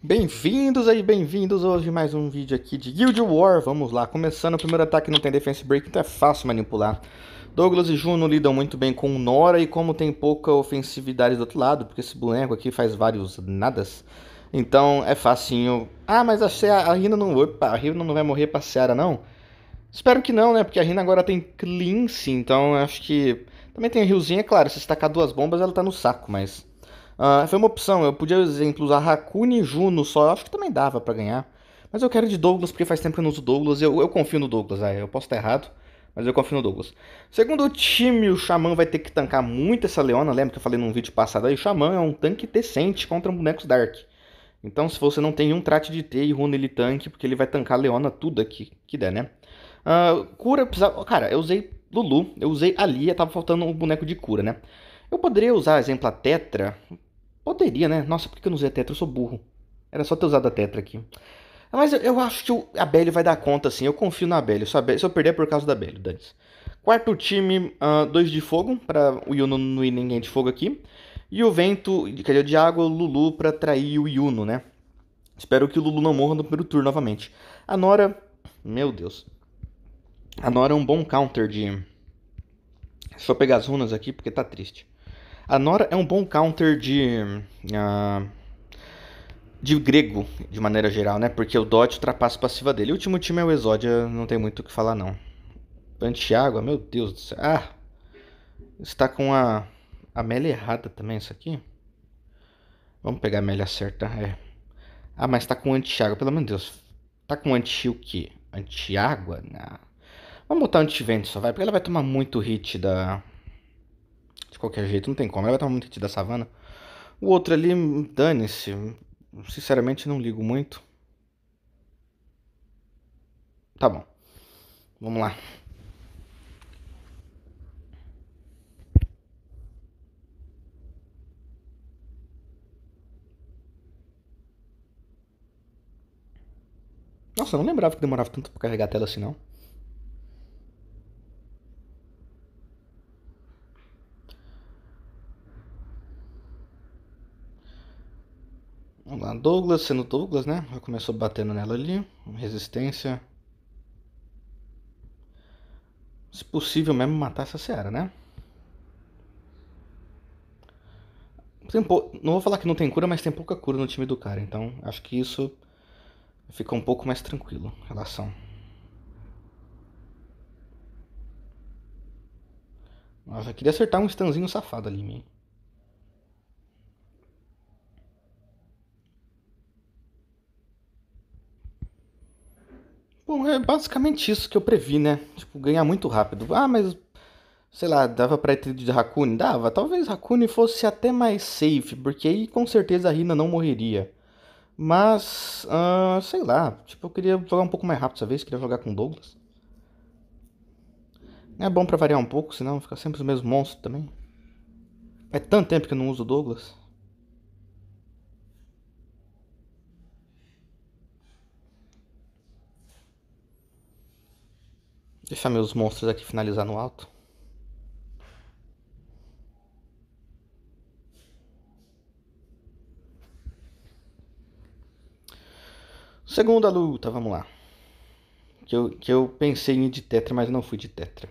Bem-vindos aí, bem-vindos hoje mais um vídeo aqui de Guild War. Vamos lá, começando o primeiro ataque, não tem defense break, então é fácil manipular. Douglas e Juno lidam muito bem com Nora e como tem pouca ofensividade do outro lado, porque esse boneco aqui faz vários nadas, então é facinho. Ah, mas a, Seara, a Rina não, opa, a Rina não vai morrer pra Seara não? Espero que não, né, porque a Rina agora tem Cleanse, então acho que... Também tem a Riozinha, é claro, se estacar duas bombas ela tá no saco, mas... Uh, foi uma opção. Eu podia, por exemplo, usar Hakuni e Juno só. Eu acho que também dava para ganhar. Mas eu quero de Douglas, porque faz tempo que eu não uso Douglas. Eu, eu confio no Douglas, aí. Eu posso estar errado, mas eu confio no Douglas. Segundo o time, o Xamã vai ter que tancar muito essa Leona. Lembra que eu falei num vídeo passado aí? O Xamã é um tanque decente contra bonecos Dark. Então, se você não tem um, trate de t e runa ele tanque, porque ele vai tancar a Leona tudo aqui que der, né? Uh, cura, precisava... Oh, cara, eu usei Lulu, eu usei ali, tava faltando um boneco de cura, né? Eu poderia usar, exemplo, a Tetra, Poderia, né? Nossa, por que eu não usei a Tetra? Eu sou burro. Era só ter usado a Tetra aqui. Mas eu, eu acho que a Belly vai dar conta, assim. Eu confio na Belly. Se, eu perder é por causa da Belly, Dantes. Quarto time, ah, dois de fogo, para o Yuno não ir ninguém de fogo aqui. E o vento, quer dizer, é de água, o Lulu para trair o Yuno, né? Espero que o Lulu não morra no primeiro turno novamente. A Nora, meu Deus. A Nora é um bom counter de... Deixa eu pegar as runas aqui porque tá triste. A Nora é um bom counter de. Uh, de grego, de maneira geral, né? Porque o Dot ultrapassa a passiva dele. O último time é o Exódia, não tem muito o que falar, não. Antiágua, meu Deus do céu. Ah! Está com a. A mela errada também, isso aqui. Vamos pegar a mela certa, é. Ah, mas tá com anti-água, pelo amor de Deus. Tá com anti o quê? Anti-água? Não. Vamos botar anti-vento só, vai, porque ela vai tomar muito hit da, de qualquer jeito, não tem como. Ela vai tomar muito hit da savana. O outro ali, dane-se. Sinceramente, não ligo muito. Tá bom. Vamos lá. Nossa, eu não lembrava que demorava tanto pra carregar a tela assim, não. Vamos lá, Douglas sendo Douglas, né? Já começou batendo nela ali. Resistência. Se possível mesmo matar essa Seara, né? Tem pou... Não vou falar que não tem cura, mas tem pouca cura no time do cara. Então acho que isso fica um pouco mais tranquilo em relação. Nossa, eu queria acertar um stanzinho safado ali em mim. Bom, é basicamente isso que eu previ, né? Tipo, ganhar muito rápido. Ah, mas sei lá, dava para ter de Hakune? Dava. Talvez Hakune fosse até mais safe, porque aí com certeza a Rina não morreria. Mas, uh, sei lá, tipo, eu queria jogar um pouco mais rápido dessa vez, queria jogar com Douglas. É bom para variar um pouco, senão fica sempre os mesmos monstros também. É tanto tempo que eu não uso Douglas. Deixar meus monstros aqui finalizar no alto. Segunda luta, vamos lá. Que eu, que eu pensei em ir de tetra, mas não fui de tetra.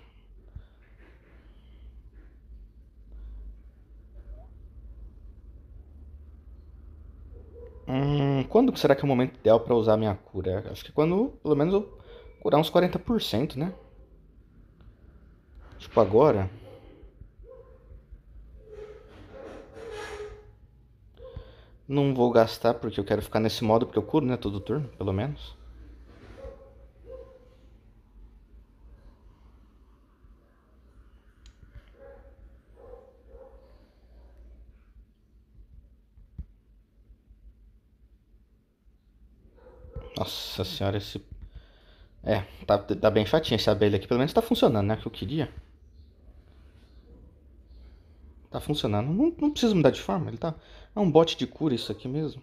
Hum, quando será que é o momento ideal para usar minha cura? Acho que quando, pelo menos, eu curar uns 40%, né? Tipo agora. Não vou gastar porque eu quero ficar nesse modo porque eu curo, né? Todo turno, pelo menos. Nossa senhora, esse. É, tá, tá bem chatinho esse abelha aqui. Pelo menos tá funcionando, né? Que eu queria. Tá funcionando. Não, não preciso mudar de forma, ele tá... É um bote de cura isso aqui mesmo.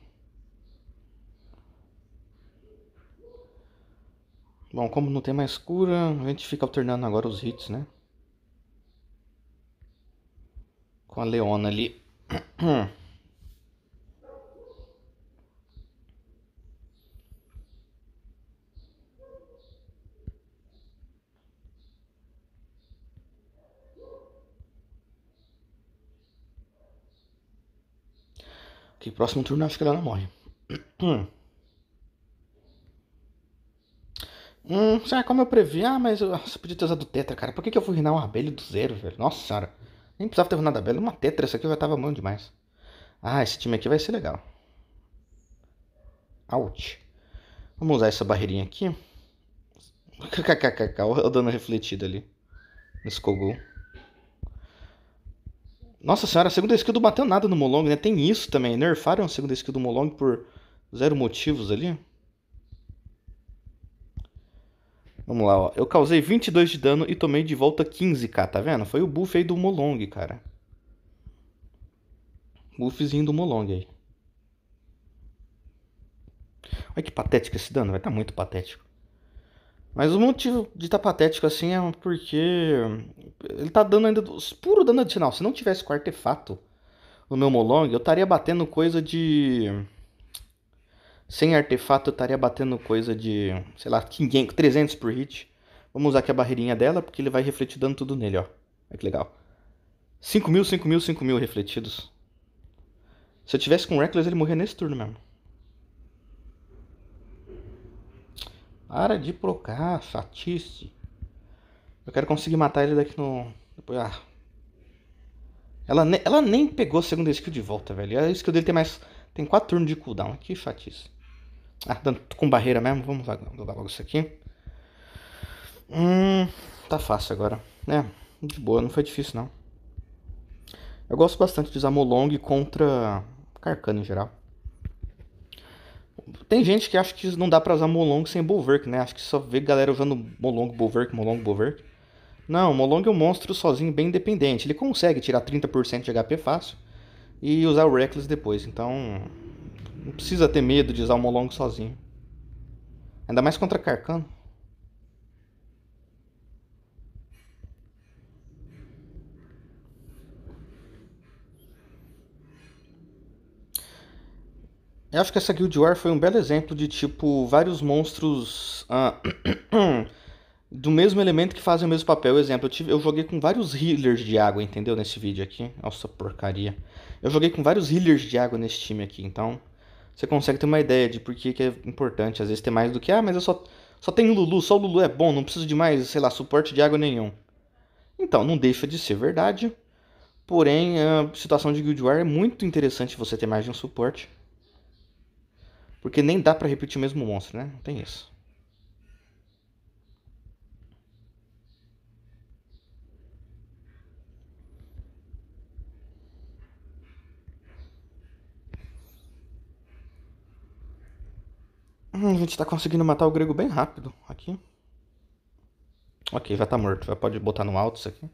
Bom, como não tem mais cura, a gente fica alternando agora os hits, né? Com a Leona ali. Que próximo turno acho que ela não morre. Hum. hum, será como eu previ? Ah, mas eu nossa, podia ter usado o Tetra, cara. Por que, que eu fui rinar um abelho do zero, velho? Nossa senhora. Nem precisava ter runado a abelha. Uma Tetra, essa aqui já tava mão demais. Ah, esse time aqui vai ser legal. Out. Vamos usar essa barreirinha aqui. KKKK, o dano refletido ali. Nesse nossa senhora, a segunda skill não bateu nada no Molong, né? Tem isso também. Nerfaram a segunda skill do Molong por zero motivos ali. Vamos lá, ó. Eu causei 22 de dano e tomei de volta 15k, tá vendo? Foi o buff aí do Molong, cara. Buffzinho do Molong aí. Olha que patético esse dano, vai estar tá muito patético. Mas o motivo de estar tá patético assim é porque ele tá dando ainda puro dano adicional. Se não tivesse com artefato o meu Molong, eu estaria batendo coisa de. Sem artefato, eu estaria batendo coisa de, sei lá, 500, 300 por hit. Vamos usar aqui a barreirinha dela, porque ele vai refletir dano tudo nele, ó. Olha que legal. 5 mil, 5 mil, 5 mil refletidos. Se eu tivesse com Reckless, ele morria nesse turno mesmo. Para de procar, fatice. Eu quero conseguir matar ele daqui no. Depois. Ah. Ela, ne... Ela nem pegou a segunda skill de volta, velho. A skill dele tem mais. Tem 4 turnos de cooldown. Que fatice. Ah, dando com barreira mesmo. Vamos lá, mudar logo isso aqui. Hum. Tá fácil agora. É, de boa, não foi difícil não. Eu gosto bastante de usar Molong contra Carcano em geral. Tem gente que acha que não dá pra usar Molong sem Bulwark, né? Acho que só vê galera usando Molong, Bulwark, Molong, Bulwark. Não, Molong é um monstro sozinho bem independente. Ele consegue tirar 30% de HP fácil e usar o Reckless depois. Então, não precisa ter medo de usar o Molong sozinho. Ainda mais contra Carcano. Eu acho que essa Guild War foi um belo exemplo de tipo vários monstros ah, do mesmo elemento que fazem o mesmo papel. Exemplo, eu, tive, eu joguei com vários healers de água, entendeu? Nesse vídeo aqui. Nossa porcaria. Eu joguei com vários healers de água nesse time aqui, então você consegue ter uma ideia de por que é importante às vezes ter mais do que ah, mas eu só só tenho Lulu, só o Lulu é bom, não preciso de mais, sei lá, suporte de água nenhum. Então, não deixa de ser verdade. Porém, a situação de Guild War é muito interessante você ter mais de um suporte. Porque nem dá para repetir o mesmo monstro, né? Não tem isso. Hum, a gente tá conseguindo matar o grego bem rápido aqui. Ok, já tá morto. Já pode botar no alto isso aqui.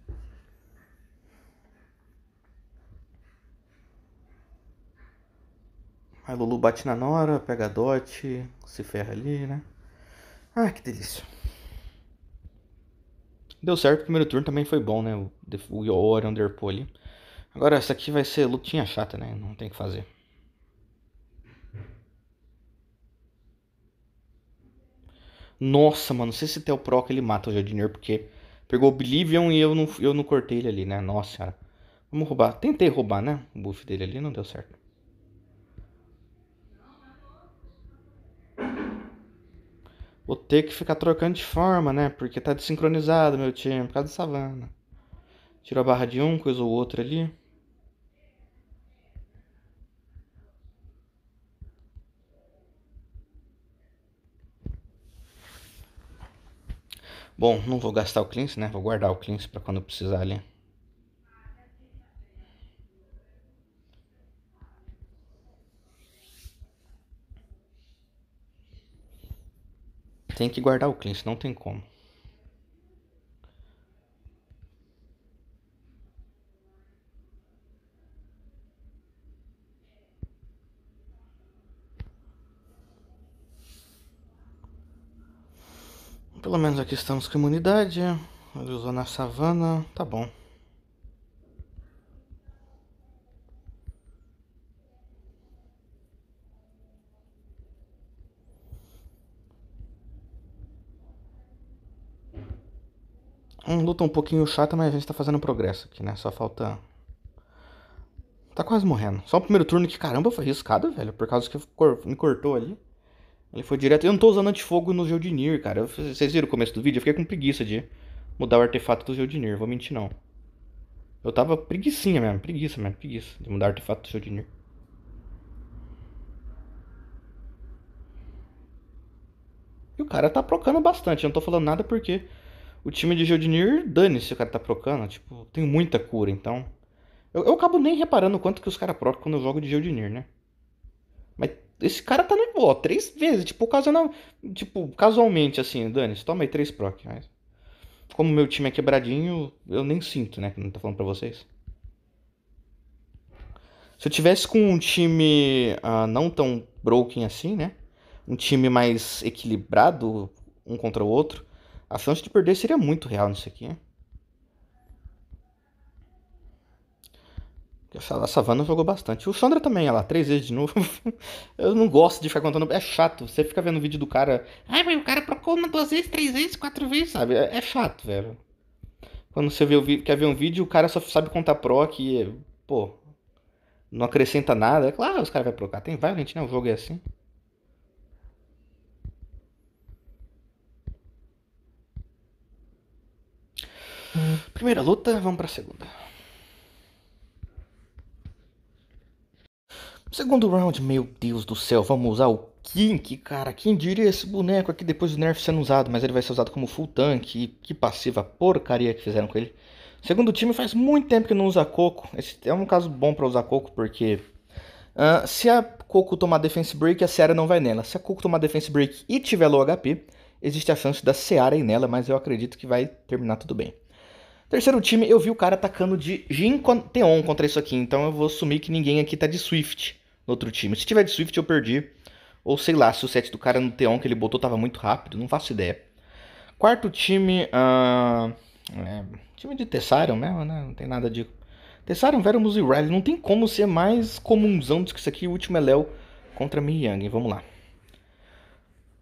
Aí Lulu bate na Nora, pega a Dot, se ferra ali, né? Ah, que delícia. Deu certo, o primeiro turno também foi bom, né? O, o Yor Underpool ali. Agora essa aqui vai ser lutinha chata, né? Não tem o que fazer. Nossa, mano, não sei se até o Proc ele mata o Jardiner, porque pegou o Oblivion e eu não, eu não cortei ele ali, né? Nossa senhora. Vamos roubar. Tentei roubar, né? O buff dele ali não deu certo. Vou ter que ficar trocando de forma, né? Porque tá desincronizado meu time, por causa da savana. Tiro a barra de um, coisa ou outra ali. Bom, não vou gastar o cleanse, né? Vou guardar o cleanse para quando eu precisar ali. tem que guardar o cliente, não tem como. Pelo menos aqui estamos com imunidade. Ele usou na savana, tá bom. Uma luta um pouquinho chata, mas a gente tá fazendo progresso aqui, né? Só falta. Tá quase morrendo. Só o primeiro turno que, caramba, foi arriscado, velho. Por causa que me cortou ali. Ele foi direto. Eu não tô usando antifogo no Geodinir, cara. Vocês viram o começo do vídeo? Eu fiquei com preguiça de mudar o artefato do Geodinir. Vou mentir, não. Eu tava preguiçinha mesmo. Preguiça mesmo. Preguiça de mudar o artefato do Geodinir. E o cara tá procando bastante. Eu não tô falando nada porque o time de Jodinir, dane-se o cara tá procando. Tipo, tem muita cura, então. Eu, eu acabo nem reparando o quanto que os caras procam quando eu jogo de Jodinir, né? Mas esse cara tá no ó, três vezes, tipo, ocasional, tipo, casualmente assim, dane-se, toma aí três proc, mas como meu time é quebradinho, eu nem sinto, né, que não tô falando para vocês. Se eu tivesse com um time uh, não tão broken assim, né? Um time mais equilibrado um contra o outro, a chance de perder seria muito real nisso aqui, né? A Savana jogou bastante. O Sandra também, olha lá, três vezes de novo. Eu não gosto de ficar contando. É chato. Você fica vendo o vídeo do cara. Ai, mas o cara procou uma, duas vezes, três vezes, quatro vezes, sabe? É, é chato, velho. Quando você vê o quer ver um vídeo, o cara só sabe contar pro que. Pô. Não acrescenta nada. É claro, os caras vão procar. Tem Violent, né? O jogo é assim. Primeira luta, vamos para a segunda. Segundo round, meu Deus do céu, vamos usar o Kink, cara. Quem diria esse boneco aqui depois do nerf sendo usado, mas ele vai ser usado como full tank. E que passiva porcaria que fizeram com ele. Segundo time, faz muito tempo que não usa Coco. Esse é um caso bom para usar Coco, porque uh, se a Coco tomar defense break, a Seara não vai nela. Se a Coco tomar defense break e tiver low HP, existe a chance da Seara ir nela, mas eu acredito que vai terminar tudo bem. Terceiro time, eu vi o cara atacando de Jin Teon contra isso aqui, então eu vou assumir que ninguém aqui tá de Swift no outro time. Se tiver de Swift, eu perdi. Ou sei lá, se o set do cara no Teon que ele botou tava muito rápido, não faço ideia. Quarto time, uh, é, time de Tessarion mesmo, né? Não tem nada de... Tessarion, Verumus e Riley, não tem como ser mais comunzão do que isso aqui. O último é Léo contra Miyang, vamos lá.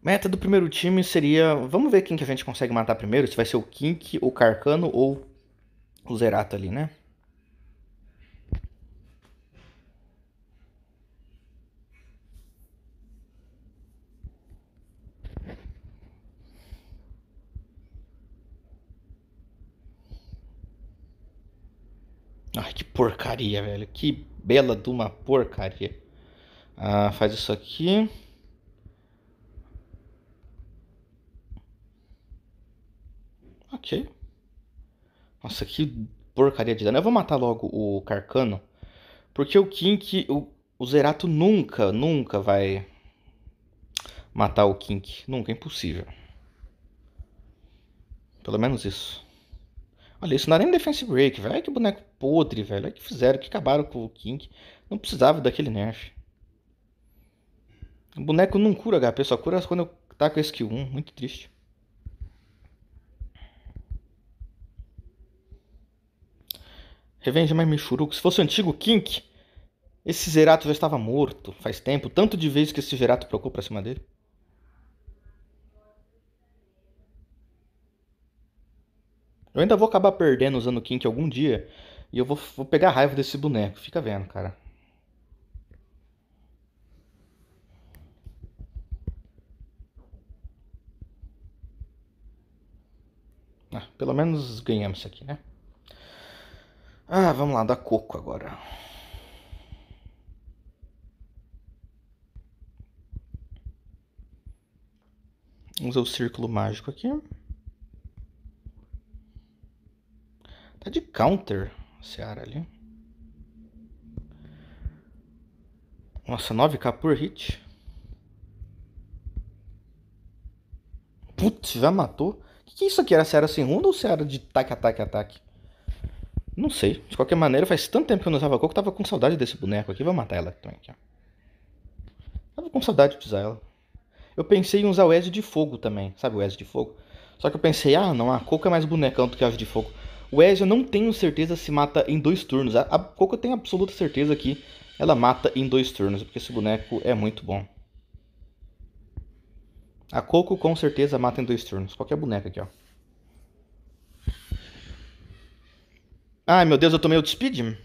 Meta do primeiro time seria. Vamos ver quem que a gente consegue matar primeiro. Se vai ser o Kink, o Carcano ou o Zerato ali, né? Ai, que porcaria, velho. Que bela de uma porcaria. Ah, faz isso aqui. Ok. Nossa, que porcaria de dano. Eu vou matar logo o Carcano. Porque o Kink. O, o Zerato nunca, nunca vai matar o Kink. Nunca, é impossível. Pelo menos isso. Olha, isso não era nem defense break, velho. Olha que boneco podre, velho. Olha que fizeram, que acabaram com o Kink. Não precisava daquele nerf. O boneco não cura HP, só cura quando eu taco skill 1. Muito triste. Revenge mais Michuruco. Se fosse o antigo Kink, esse Zerato já estava morto faz tempo. Tanto de vezes que esse Zerato procurou pra cima dele. Eu ainda vou acabar perdendo usando o Kink algum dia. E eu vou, vou pegar raiva desse boneco. Fica vendo, cara. Ah, pelo menos ganhamos isso aqui, né? Ah, vamos lá, da Coco agora. Usar o círculo mágico aqui. Tá de counter o Seara ali. Nossa, 9k por hit. Putz, já matou. O que, que, é isso aqui? Era Seara sem runda ou Seara de ataque, ataque, ataque? Não sei. De qualquer maneira, faz tanto tempo que eu não usava coco, tava com saudade desse boneco aqui. Vou matar ela também aqui, ó. Tava com saudade de usar ela. Eu pensei em usar o Ezio de fogo também. Sabe o Ezio de fogo? Só que eu pensei, ah não, a Coco é mais bonecão do que a Ave de Fogo. O Ezio eu não tenho certeza se mata em dois turnos. A, a Coco eu tenho absoluta certeza que ela mata em dois turnos, porque esse boneco é muito bom. A Coco com certeza mata em dois turnos. Qualquer boneca aqui, ó. Ai, meu Deus, eu tomei outro speed?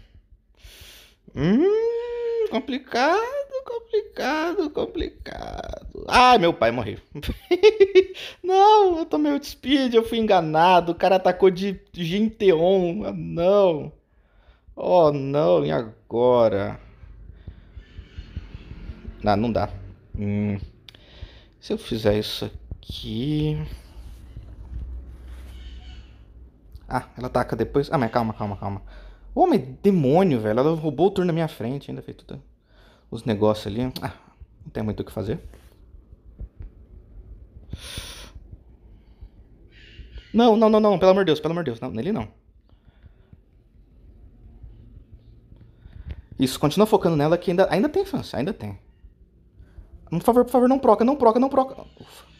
Hum, complicado, complicado, complicado. Ai, meu pai morreu. não, eu tomei outro speed, eu fui enganado. O cara atacou de Ginteon. Ah, não. Oh, não, e agora? Ah, não dá. Hum. Se eu fizer isso aqui. Ah, ela ataca depois. Ah, mas calma, calma, calma. Ô, homem mas é demônio, velho. Ela roubou o turno na minha frente. Ainda fez tudo os negócios ali. Ah, não tem muito o que fazer. Não, não, não, não. Pelo amor de Deus, pelo amor de Deus. Não, nele não. Isso, continua focando nela que ainda, ainda tem chance, ainda tem. Por favor, por favor, não proca, não proca, não proca. Ufa.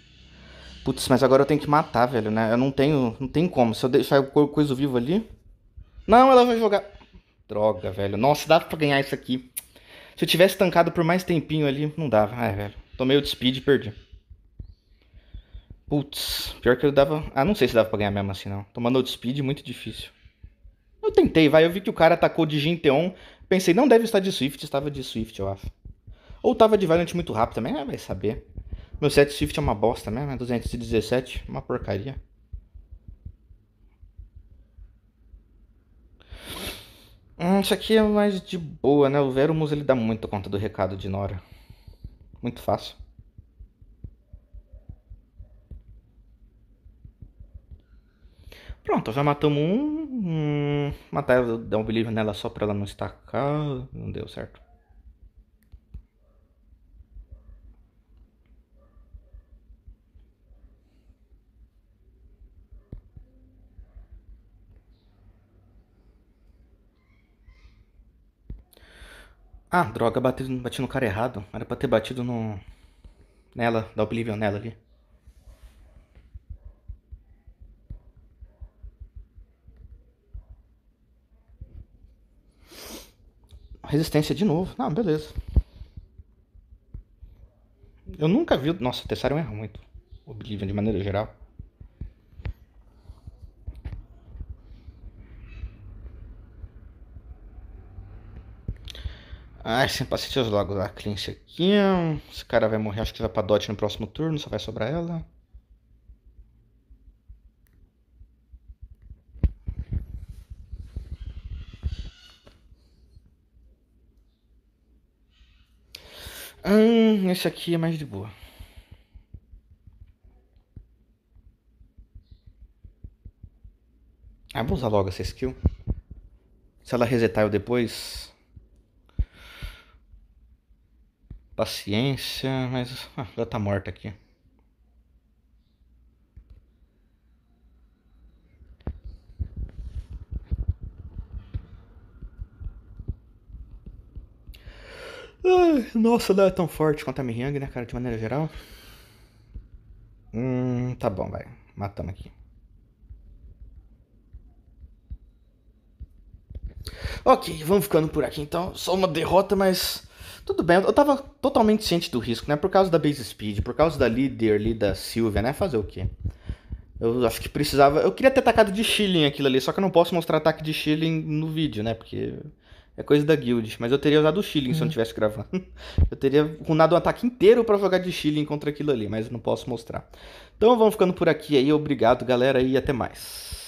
Putz, mas agora eu tenho que matar, velho, né? Eu não tenho. Não tem como. Se eu deixar o coisa vivo ali. Não, ela vai jogar. Droga, velho. Nossa, dá pra ganhar isso aqui. Se eu tivesse tancado por mais tempinho ali, não dava. Ai, velho. Tomei o de speed e perdi. Putz, pior que eu dava. Ah, não sei se dava pra ganhar mesmo assim, não. Tomando o speed, muito difícil. Eu tentei, vai. Eu vi que o cara atacou de Ginteon. Pensei, não deve estar de Swift, estava de Swift, eu acho. Ou tava de Valiant muito rápido também, ah, vai saber. Meu set shift é uma bosta mesmo, é né? 217, uma porcaria. Hum, isso aqui é mais de boa, né? O Verumus ele dá muito conta do recado de Nora. Muito fácil. Pronto, já matamos um. Hum, matar, dar um believe nela só pra ela não estacar. Não deu certo. Ah, droga, bati, bati no cara errado. Era pra ter batido no. Nela, da Oblivion nela ali. Resistência de novo. Ah, beleza. Eu nunca vi. Nossa, Tessarium erra muito. Oblivion de maneira geral. Ai, sem paciência os logo da Clint aqui. Esse cara vai morrer, acho que vai pra Dot no próximo turno, só vai sobrar ela. Hum, esse aqui é mais de boa. Ah, vou usar logo essa skill. Se ela resetar eu depois, Paciência, mas ah, já tá morta aqui. Ai, nossa, não é tão forte quanto a Mihang, né, cara, de maneira geral. Hum, tá bom, vai. Matamos aqui. Ok, vamos ficando por aqui então. Só uma derrota, mas tudo bem, eu tava totalmente ciente do risco, né? Por causa da base speed, por causa da líder ali da Silvia, né? Fazer o quê? Eu acho que precisava. Eu queria ter atacado de shilling aquilo ali, só que eu não posso mostrar ataque de shilling no vídeo, né? Porque é coisa da guild. Mas eu teria usado o shilling se eu não hum. tivesse gravando. eu teria runado um ataque inteiro para jogar de shilling contra aquilo ali, mas eu não posso mostrar. Então vamos ficando por aqui aí. Obrigado, galera, e até mais.